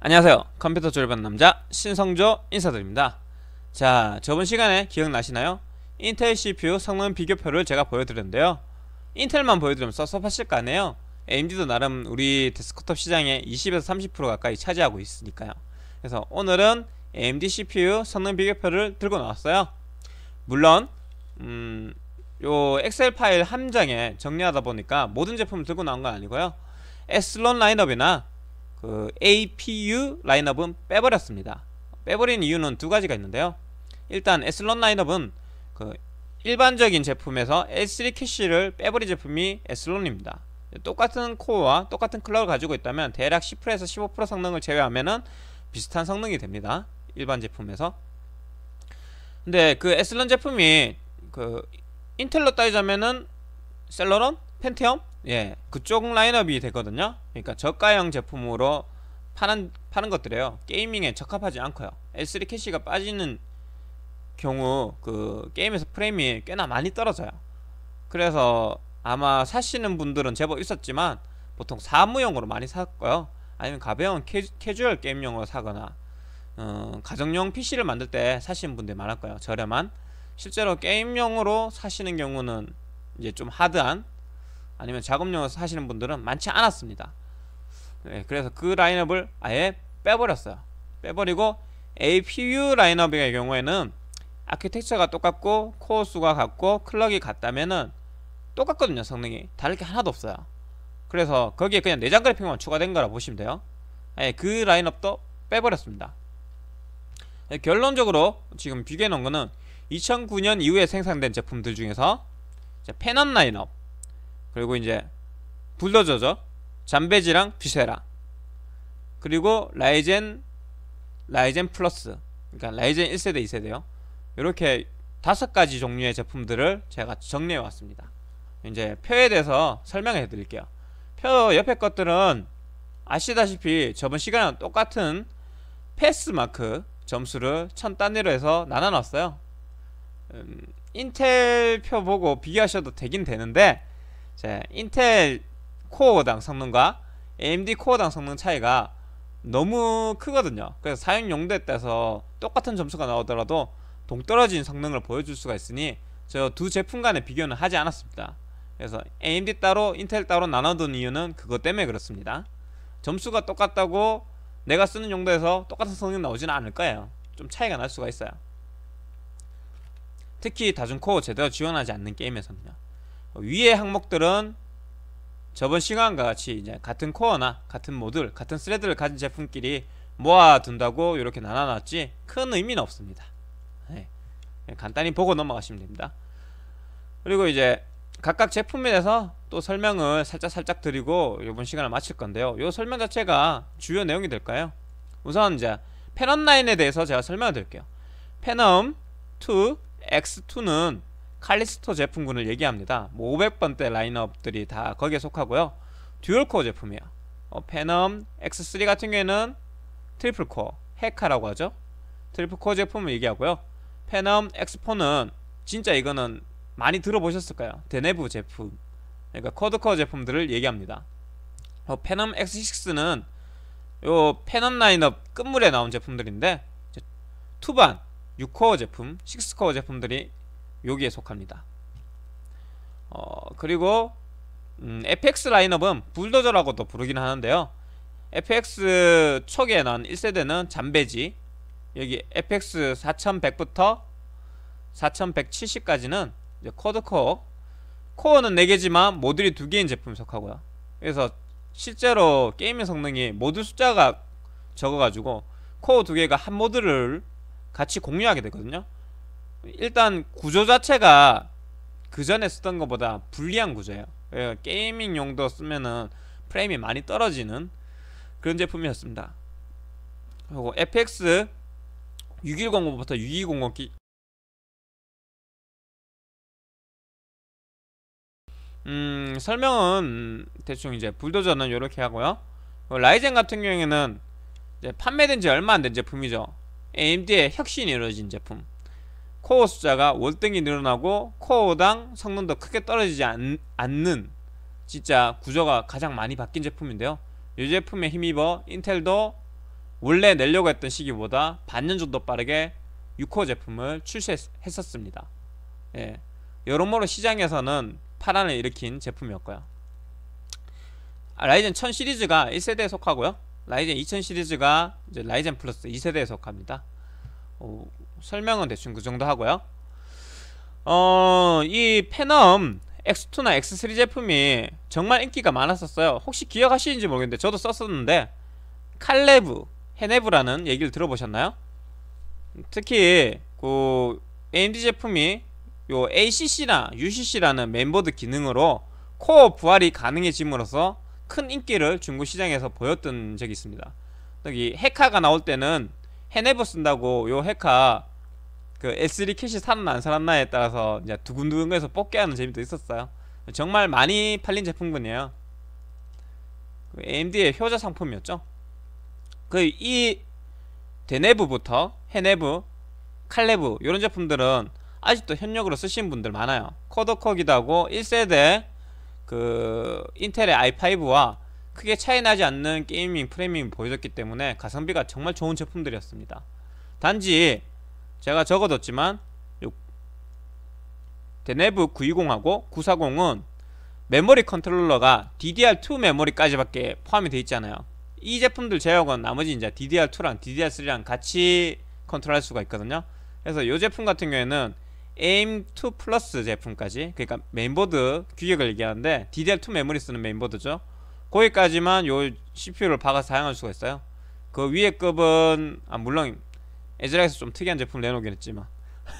안녕하세요 컴퓨터 졸립하 남자 신성조 인사드립니다 자 저번 시간에 기억나시나요? 인텔 CPU 성능 비교표를 제가 보여드렸는데요 인텔만 보여드리면 섭섭하실 거 아니에요 AMD도 나름 우리 데스크톱 시장의 20에서 30% 가까이 차지하고 있으니까요 그래서 오늘은 AMD CPU 성능 비교표를 들고 나왔어요 물론 음, 요 엑셀 파일 한 장에 정리하다 보니까 모든 제품을 들고 나온 건 아니고요 에슬론 라인업이나 그 APU 라인업은 빼버렸습니다 빼버린 이유는 두 가지가 있는데요 일단 에슬론 라인업은 그 일반적인 제품에서 S3 캐시를 빼버린 제품이 에슬론입니다 똑같은 코어와 똑같은 클럭을 가지고 있다면 대략 10%에서 15% 성능을 제외하면은 비슷한 성능이 됩니다 일반 제품에서 근데 그 에슬론 제품이 그 인텔로 따지자면은 셀러론 펜티엄 예 그쪽 라인업이 되거든요. 그러니까 저가형 제품으로 파는 파는 것들이에요. 게이밍에 적합하지 않고요. S3 캐시가 빠지는 경우 그 게임에서 프레임이 꽤나 많이 떨어져요. 그래서 아마 사시는 분들은 제법 있었지만 보통 사무용으로 많이 샀고요. 아니면 가벼운 캐주, 얼 게임용으로 사거나 음, 가정용 PC를 만들 때 사시는 분들이 많았고요. 저렴한 실제로 게임용으로 사시는 경우는 이제 좀 하드한 아니면 작업용으로 사시는 분들은 많지 않았습니다 네, 그래서 그 라인업을 아예 빼버렸어요 빼버리고 APU 라인업의 경우에는 아키텍처가 똑같고 코어 수가 같고 클럭이 같다면은 똑같거든요 성능이 다를 게 하나도 없어요 그래서 거기에 그냥 내장 그래픽만 추가된 거라 보시면 돼요 아예 그 라인업도 빼버렸습니다 결론적으로 지금 비교해 놓은 거는 2009년 이후에 생산된 제품들 중에서 패넌 라인업 그리고 이제 불러저죠 잠베지랑 뷔세라 그리고 라이젠 라이젠 플러스 그러니까 라이젠 1세대 2세대요 이렇게 다섯 가지 종류의 제품들을 제가 정리해 왔습니다 이제 표에 대해서 설명해 드릴게요 표 옆에 것들은 아시다시피 저번 시간이랑 똑같은 패스 마크 점수를 천 단위로 해서 나눠놨어요 음, 인텔 표 보고 비교하셔도 되긴 되는데 자, 인텔 코어당 성능과 AMD 코어당 성능 차이가 너무 크거든요 그래서 사용 용도에 따라서 똑같은 점수가 나오더라도 동떨어진 성능을 보여줄 수가 있으니 저 두 제품 간의 비교는 하지 않았습니다 그래서 AMD 따로 인텔 따로 나눠둔 이유는 그것 때문에 그렇습니다 점수가 똑같다고 내가 쓰는 용도에서 똑같은 성능이 나오지는 않을 거예요 좀 차이가 날 수가 있어요 특히 다중코어 제대로 지원하지 않는 게임에서는요. 위의 항목들은 저번 시간과 같이 이제 같은 코어나 같은 모듈, 같은 스레드를 가진 제품끼리 모아둔다고 이렇게 나눠놨지 큰 의미는 없습니다. 네. 간단히 보고 넘어가시면 됩니다. 그리고 이제 각각 제품에 대해서 또 설명을 살짝 살짝 드리고 이번 시간을 마칠 건데요. 이 설명 자체가 주요 내용이 될까요? 우선 이제 패넌 라인에 대해서 제가 설명을 드릴게요. 패넘 2 X2는 칼리스토 제품군을 얘기합니다. 뭐 500번대 라인업들이 다 거기에 속하고요. 듀얼코어 제품이에요. 어, 페넘 X3 같은 경우에는 트리플코어, 헤카라고 e 하죠. 트리플코어 제품을 얘기하고요. 페넘 X4는 진짜 이거는 많이 들어보셨을 까요 데네브 제품. 그러니까 쿼드코어 제품들을 얘기합니다. 어, 페넘 X6는 요 페넘 라인업 끝물에 나온 제품들인데 투반 6코어 제품, 6코어 제품들이 여기에 속합니다 어, 그리고 음, FX 라인업은 불도저라고도 부르긴 하는데요 FX 초기에 나 1세대는 잠베지 여기 FX 4100부터 4170까지는 이제 쿼드코어 코어는 4개지만 모듈이 2개인 제품이 속하고요 그래서 실제로 게임의 성능이 모듈 숫자가 적어가지고 코어 2개가 한 모듈을 같이 공유하게 되거든요 일단 구조 자체가 그 전에 쓰던 것보다 불리한 구조예요 예, 게이밍 용도 쓰면은 프레임이 많이 떨어지는 그런 제품이었습니다 그리고 FX 6109부터 6200기 음 설명은 대충 이제 불도저는 이렇게 하고요 라이젠 같은 경우에는 이제 판매된 지 얼마 안 된 제품이죠 AMD의 혁신이 이루어진 제품 코어 숫자가 월등히 늘어나고 코어당 성능도 크게 떨어지지 않, 않는 진짜 구조가 가장 많이 바뀐 제품인데요 이 제품에 힘입어 인텔도 원래 내려고 했던 시기보다 반년 정도 빠르게 6호 제품을 출시했었습니다 예. 여러모로 시장에서는 파란을 일으킨 제품이었고요 아, 라이젠 1000 시리즈가 1세대에 속하고요 라이젠 2000 시리즈가 이제 라이젠 플러스 2세대에 속합니다. 어, 설명은 대충 그 정도 하고요. 어, 이 페넘 X2나 X3 제품이 정말 인기가 많았었어요. 혹시 기억하시는지 모르겠는데 저도 썼었는데 칼레브, 헤네브라는 얘기를 들어보셨나요? 특히 그 AMD 제품이 요 ACC나 UCC라는 멤버드 기능으로 코어 부활이 가능해짐으로써 큰 인기를 중국 시장에서 보였던 적이 있습니다. 여기 해카가 나올 때는 해네버 쓴다고 요 해카 그 S3 캐시 살나안살나에 따라서 이제 두근두근거서 뽑게 하는 재미도 있었어요. 정말 많이 팔린 제품군이에요. 그 AMD의 효자 상품이었죠. 그이 데네브부터 해네브, 칼레브 이런 제품들은 아직도 현역으로 쓰신 분들 많아요. 코더콕이고 1세대 그 인텔의 i5와 크게 차이 나지 않는 게이밍 프레임이 보여줬기 때문에 가성비가 정말 좋은 제품들이었습니다. 단지 제가 적어뒀지만 데네브 920하고 940은 메모리 컨트롤러가 DDR2 메모리까지밖에 포함이 되어 있잖아요. 이 제품들 제외하고는 나머지 이제 DDR2랑 DDR3랑 같이 컨트롤할 수가 있거든요. 그래서 이 제품 같은 경우에는 AIM2 플러스 제품까지 그러니까 메인보드 규격을 얘기하는데 DDR2 메모리 쓰는 메인보드죠 거기까지만 요 CPU를 박아서 사용할 수가 있어요 그 위에 급은 아 물론 에즈락에서 좀 특이한 제품을 내놓긴 했지만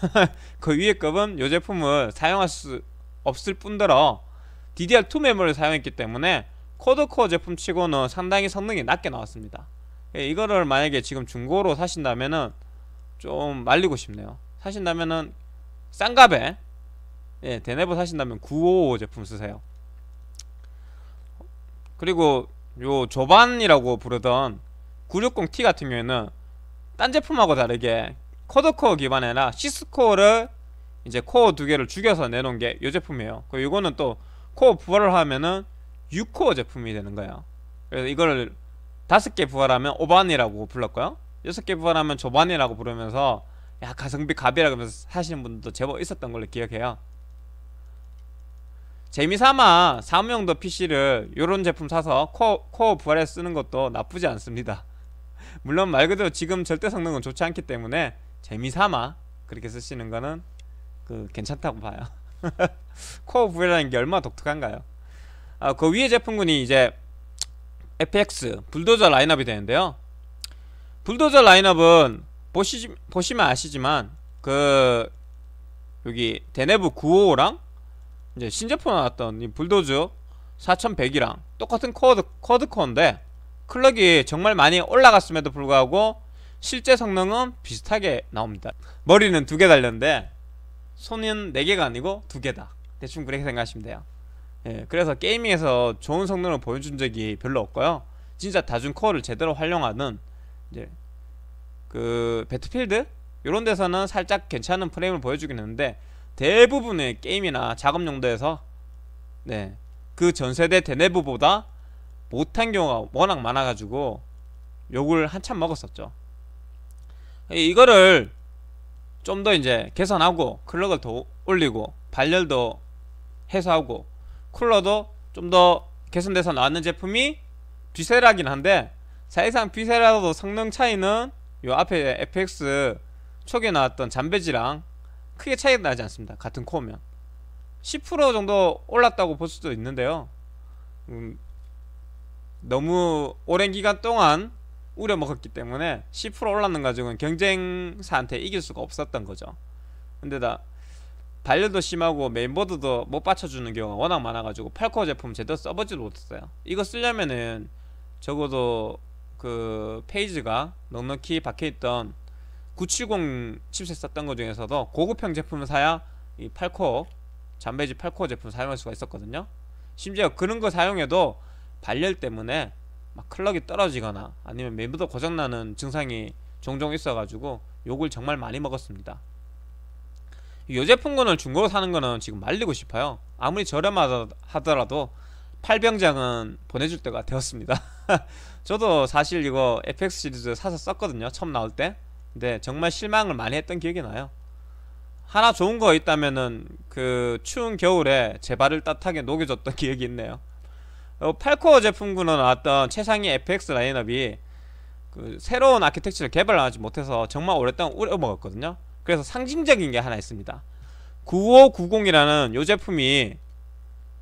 그 위에 급은 요 제품을 사용할 수 없을 뿐더러 DDR2 메모리를 사용했기 때문에 코드코어 제품 치고는 상당히 성능이 낮게 나왔습니다 예, 이거를 만약에 지금 중고로 사신다면은 좀 말리고 싶네요 사신다면은 싼값에 예, 대네부 사신다면 955 제품 쓰세요 그리고 요 조반이라고 부르던 960T 같은 경우에는 딴 제품하고 다르게 쿼드코어 기반에나 시스코어를 이제 코어 두 개를 죽여서 내놓은 게이 제품이에요 그 이거는 또 코어 부활을 하면은 6코어 제품이 되는 거예요 그래서 이걸 다섯 개 부활하면 오반이라고 불렀고요 여섯 개 부활하면 조반이라고 부르면서 야 가성비 갑이라 그러면서 하시는 분도 들 제법 있었던 걸로 기억해요 재미삼아 사무용도 PC를 이런 제품 사서 코어, 코어 부활해서 쓰는 것도 나쁘지 않습니다 물론 말 그대로 지금 절대 성능은 좋지 않기 때문에 재미삼아 그렇게 쓰시는 거는 그 괜찮다고 봐요 코어 부활이라는 게 얼마나 독특한가요 아, 그 위에 제품군이 이제 FX 불도저 라인업이 되는데요 불도저 라인업은 보시, 보시면 아시지만 그 여기 데네브 9 5 5랑 이제 신제품 나왔던 이 불도저 4100이랑 똑같은 쿼드, 쿼드코어인데 클럭이 정말 많이 올라갔음에도 불구하고 실제 성능은 비슷하게 나옵니다 머리는 두 개 달렸는데 손은 네 개가 아니고 두 개다 대충 그렇게 생각하시면 돼요 예, 그래서 게이밍에서 좋은 성능을 보여준 적이 별로 없고요 진짜 다중 코어를 제대로 활용하는 이제 그 배트필드 이런 데서는 살짝 괜찮은 프레임을 보여주긴 했는데 대부분의 게임이나 작업 용도에서 네그 전세대 대내부보다 못한 경우가 워낙 많아가지고 욕을 한참 먹었었죠 이거를 좀 더 이제 개선하고 클럭을 더 올리고 발열도 해소하고 쿨러도 좀 더 개선돼서 나왔는 제품이 뒤세라긴 한데 사실상 뷔세라도 성능 차이는 요 앞에 FX 초기에 나왔던 잠베지랑 크게 차이가 나지 않습니다. 같은 코어면 10% 정도 올랐다고 볼 수도 있는데요. 음, 너무 오랜 기간 동안 우려먹었기 때문에 10% 올랐는 가지은 경쟁사한테 이길 수가 없었던 거죠. 근데 다 반려도 심하고 메인보드도 못 받쳐주는 경우가 워낙 많아가지고 8코어 제품 제대로 써보지도 못했어요. 이거 쓰려면은 적어도 그 페이지가 넉넉히 박혀있던 970 칩셋 썼던 것 중에서도 고급형 제품을 사야 이 8코어 잠베지 8코어 제품 을 사용할 수가 있었거든요 심지어 그런 거 사용해도 발열 때문에 막 클럭이 떨어지거나 아니면 멤버도 고장나는 증상이 종종 있어가지고 욕을 정말 많이 먹었습니다 요 제품군을 중고로 사는 거는 지금 말리고 싶어요 아무리 저렴하더라도 8병장은 보내줄 때가 되었습니다 저도 사실 이거 FX 시리즈 사서 썼거든요 처음 나올 때 근데 정말 실망을 많이 했던 기억이 나요 하나 좋은 거 있다면은 그 추운 겨울에 제 발을 따뜻하게 녹여줬던 기억이 있네요 어, 팔코어 제품군으로 나왔던 최상위 FX 라인업이 그 새로운 아키텍처를 개발하지 못해서 정말 오랫동안 우려먹었거든요 그래서 상징적인 게 하나 있습니다 9590이라는 요 제품이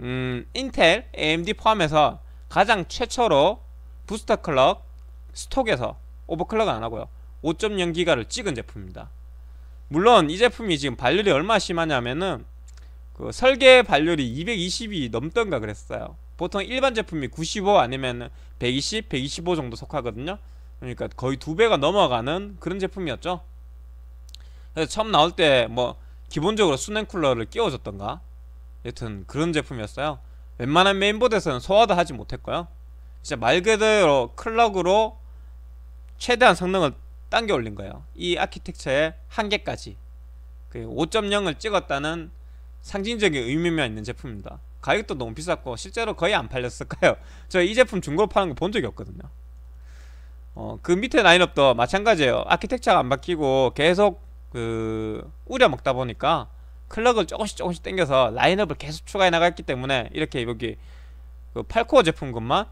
음, 인텔, AMD 포함해서 가장 최초로 부스터 클럭 스톡에서 오버클럭은 안하고요 5.0기가를 찍은 제품입니다 물론 이 제품이 지금 발열이 얼마 나 심하냐면은 그 설계 발열이 220이 넘던가 그랬어요 보통 일반 제품이 95 아니면 120, 125 정도 속하거든요 그러니까 거의 두배가 넘어가는 그런 제품이었죠 그래서 처음 나올 때 뭐 기본적으로 수냉쿨러를 끼워줬던가 여튼 그런 제품이었어요 웬만한 메인보드에서는 소화도 하지 못했고요 진짜 말 그대로 클럭으로 최대한 성능을 당겨 올린 거예요 이 아키텍처의 한계까지 그 5.0을 찍었다는 상징적인 의미만 있는 제품입니다 가격도 너무 비쌌고 실제로 거의 안 팔렸을까요 저 이 제품 중고로 파는 거 본 적이 없거든요 어, 그 밑에 라인업도 마찬가지예요 아키텍처가 안 바뀌고 계속 그 우려먹다 보니까 클럭을 조금씩 조금씩 당겨서 라인업을 계속 추가해 나갔기 때문에 이렇게 여기 그 8코어 제품군만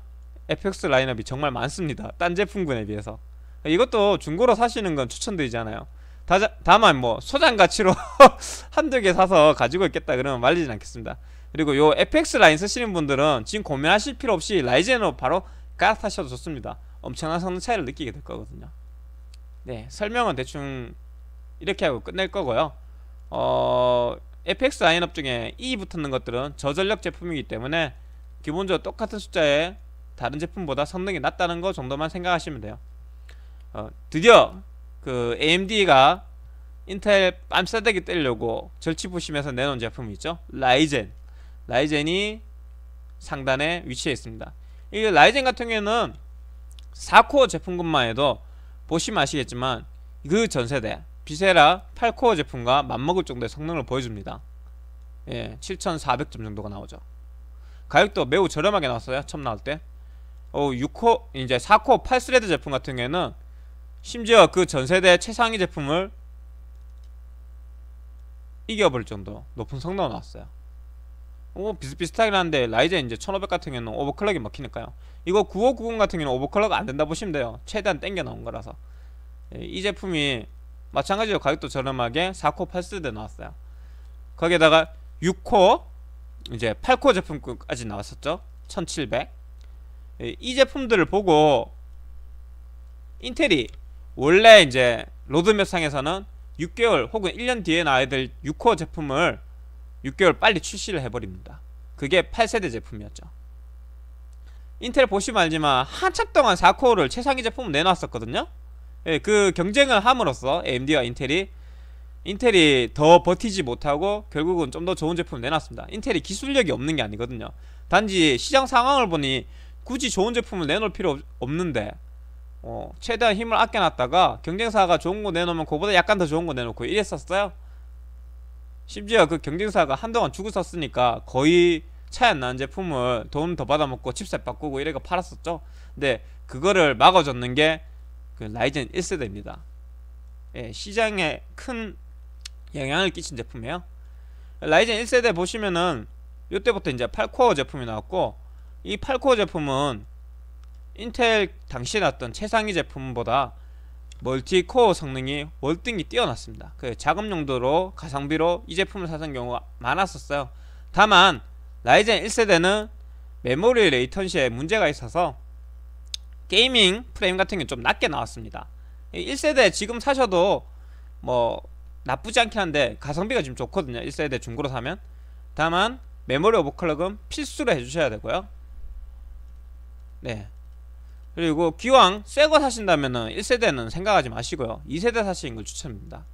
FX 라인업이 정말 많습니다 딴 제품군에 비해서 이것도 중고로 사시는 건 추천드리지 아요 다자, 다만 뭐 소장 가치로 한두 개 사서 가지고 있겠다 그러면 말리진 않겠습니다 그리고 요 FX 라인 쓰시는 분들은 지금 고민하실 필요 없이 라이젠으로 바로 갈아타셔도 좋습니다 엄청난 성능 차이를 느끼게 될 거거든요 네 설명은 대충 이렇게 하고 끝낼 거고요 어, FX 라인업 중에 E 붙는 었 것들은 저전력 제품이기 때문에 기본적으로 똑같은 숫자에 다른 제품보다 성능이 낮다는 거 정도만 생각하시면 돼요 어, 드디어 그 AMD가 인텔 빰싸대기 때리려고 절치부심에서 내놓은 제품이 있죠 라이젠 라이젠이 상단에 위치해 있습니다 이 라이젠 같은 경우에는 4코어 제품군만 해도 보시면 아시겠지만 그 전세대 비세라 8코어 제품과 맞먹을 정도의 성능을 보여줍니다 예, 7400점 정도가 나오죠 가격도 매우 저렴하게 나왔어요 처음 나올 때 어, 6코 이제 4코어 8스레드 제품 같은 경우에는 심지어 그 전세대 최상위 제품을 이겨볼 정도 높은 성능으로 나왔어요 어, 비슷비슷하긴 한데 라이젠 이제 1500 같은 경우는 오버클럭이 먹히니까요 이거 9590 같은 경우는 오버클럭 안된다 보시면 돼요 최대한 땡겨 나온 거라서 예, 이 제품이 마찬가지로 가격도 저렴하게 4코 8세대 나왔어요 거기에다가 6코 이제 8코 제품까지 나왔었죠 1700 이 제품들을 보고 인텔이 원래 이제 로드맵 상에서는 6개월 혹은 1년 뒤에 나와야 될6코 제품을 6개월 빨리 출시를 해버립니다 그게 8세대 제품이었죠 인텔 보시면 알지만 한참 동안 4코를 최상위 제품을 내놨었거든요 예, 그 경쟁을 함으로써 AMD와 인텔이 인텔이 더 버티지 못하고 결국은 좀 더 좋은 제품을 내놨습니다. 인텔이 기술력이 없는 게 아니거든요. 단지 시장 상황을 보니 굳이 좋은 제품을 내놓을 필요 없는데 어, 최대한 힘을 아껴놨다가 경쟁사가 좋은 거 내놓으면 그보다 약간 더 좋은 거 내놓고 이랬었어요. 심지어 그 경쟁사가 한동안 죽었었으니까 거의 차이 안 나는 제품을 돈 더 받아먹고 칩셋 바꾸고 이래가 팔았었죠. 근데 그거를 막아줬는 게그 라이젠 1세대입니다. 예, 시장에 큰 영향을 끼친 제품이에요. 라이젠 1세대 보시면은 이때부터 이제 8코어 제품이 나왔고 이 8코어 제품은 인텔 당시에 나왔던 최상위 제품보다 멀티코어 성능이 월등히 뛰어났습니다. 그 작업 용도로 가성비로 이 제품을 사던 경우가 많았었어요. 다만 라이젠 1세대는 메모리 레이턴시에 문제가 있어서 게이밍 프레임 같은 게 좀 낮게 나왔습니다 1세대 지금 사셔도 뭐 나쁘지 않긴 한데 가성비가 지금 좋거든요 1세대 중고로 사면 다만 메모리 오버클럭은 필수로 해주셔야 되고요 네 그리고 기왕 새거 사신다면은 1세대는 생각하지 마시고요 2세대 사시는 걸 추천합니다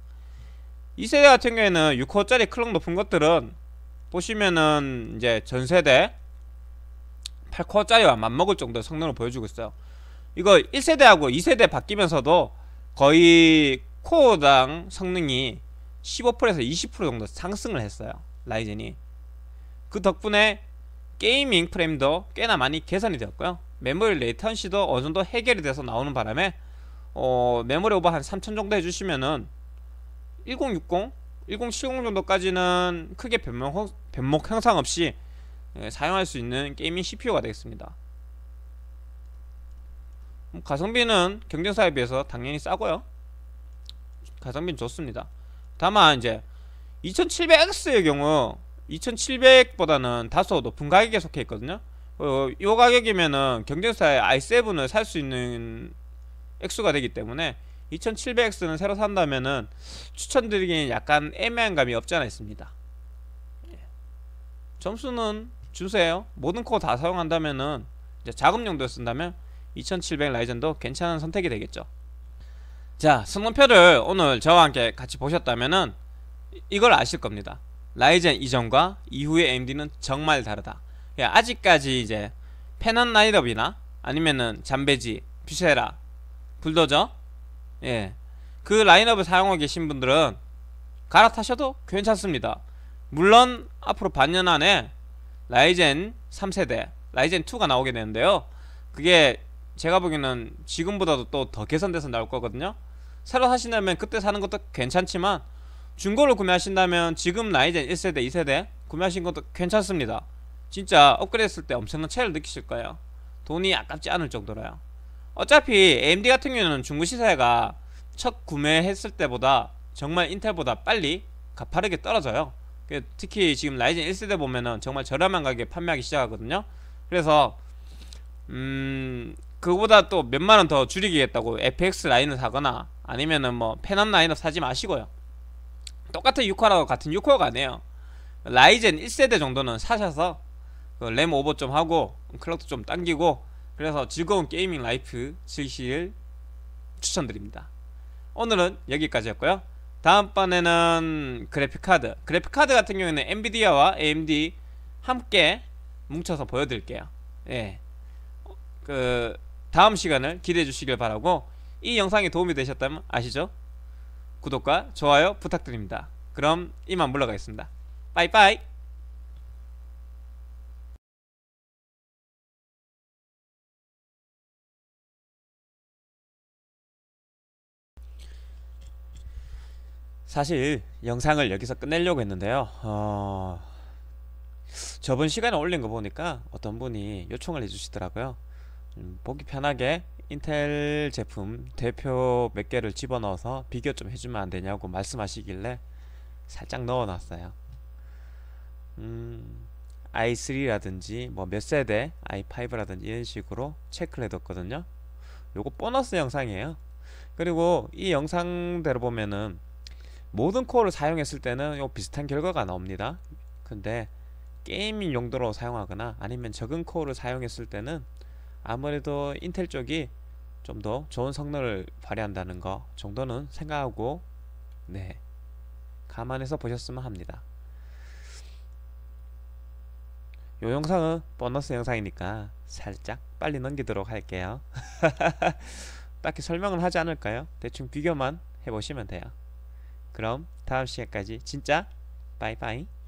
2세대 같은 경우에는 6호짜리 클럭 높은 것들은 보시면은 이제 전세대 8코어짜리와 맞먹을 정도의 성능을 보여주고 있어요 이거 1세대하고 2세대 바뀌면서도 거의 코어당 성능이 15%에서 20% 정도 상승을 했어요 라이젠이 그 덕분에 게이밍 프레임도 꽤나 많이 개선이 되었고요 메모리 레이턴시도 어느정도 해결이 돼서 나오는 바람에 어, 메모리 오버 한 3000 정도 해주시면은 1060, 1070 정도까지는 크게 변목, 변목 형상 없이 예, 사용할 수 있는 게이밍 CPU가 되겠습니다 음, 가성비는 경쟁사에 비해서 당연히 싸고요 가성비는 좋습니다 다만 이제 2700X의 경우 2700보다는 다소 높은 가격에 속해 있거든요 어, 이 가격이면은 경쟁사의 i7을 살 수 있는 액수가 되기 때문에 2700X는 새로 산다면은 추천드리기엔 약간 애매한 감이 없지 않아 있습니다 예. 점수는 주세요 모든 코어 다 사용한다면은 이제 작업 용도에 쓴다면 2700 라이젠도 괜찮은 선택이 되겠죠 자 성능표를 오늘 저와 함께 같이 보셨다면은 이걸 아실 겁니다 라이젠 이전과 이후의 AMD는 정말 다르다 예, 아직까지 이제 패넌 라인업이나 아니면은 잠베지, 퓨세라, 불도저 예. 그 라인업을 사용하고 계신 분들은 갈아타셔도 괜찮습니다 물론 앞으로 반년 안에 라이젠 3세대 라이젠 2가 나오게 되는데요 그게 제가 보기에는 지금보다도 또 더 개선돼서 나올 거거든요 새로 사신다면 그때 사는 것도 괜찮지만 중고로 구매하신다면 지금 나이젠 1세대 2세대 구매하신 것도 괜찮습니다 진짜 업그레이드 했을 때 엄청난 차이를 느끼실 거예요 돈이 아깝지 않을 정도로요 어차피 AMD 같은 경우는 중고 시세가 첫 구매했을 때보다 정말 인텔보다 빨리 가파르게 떨어져요 그 특히 지금 라이젠 1세대 보면은 정말 저렴한 가격에 판매하기 시작하거든요 그래서 음 그보다 또 몇만 원 더 줄이겠다고 FX 라인을 사거나 아니면은 뭐 페남 라인업 사지 마시고요. 똑같은 6화라고 같은 6화가 아니에요. 라이젠 1세대 정도는 사셔서 그램 오버 좀 하고 클럭도 좀 당기고 그래서 즐거운 게이밍 라이프 즐길 추천드립니다. 오늘은 여기까지였고요. 다음번에는 그래픽카드 그래픽카드 같은 경우에는 엔비디아와 AMD 함께 뭉쳐서 보여드릴게요. 예. 어, 그 다음 시간을 기대해 주시길 바라고 이 영상이 도움이 되셨다면 아시죠? 구독과 좋아요 부탁드립니다. 그럼 이만 물러가겠습니다. 빠이빠이! 사실 영상을 여기서 끝내려고 했는데요 어... 저번 시간에 올린 거 보니까 어떤 분이 요청을 해주시더라고요 음, 보기 편하게 인텔 제품 대표 몇 개를 집어넣어서 비교 좀 해주면 안되냐고 말씀하시길래 살짝 넣어놨어요 음, i3라든지 뭐 몇 세대 i5라든지 이런 식으로 체크를 해뒀거든요 요거 보너스 영상이에요 그리고 이 영상대로 보면은 모든 코어를 사용했을 때는 요 비슷한 결과가 나옵니다 근데 게이밍 용도로 사용하거나 아니면 적은 코어를 사용했을 때는 아무래도 인텔 쪽이 좀 더 좋은 성능을 발휘한다는 거 정도는 생각하고 네 감안해서 보셨으면 합니다 요 영상은 보너스 영상이니까 살짝 빨리 넘기도록 할게요 딱히 설명은 하지 않을까요? 대충 비교만 해보시면 돼요 그럼 다음 시간까지 진짜 빠이빠이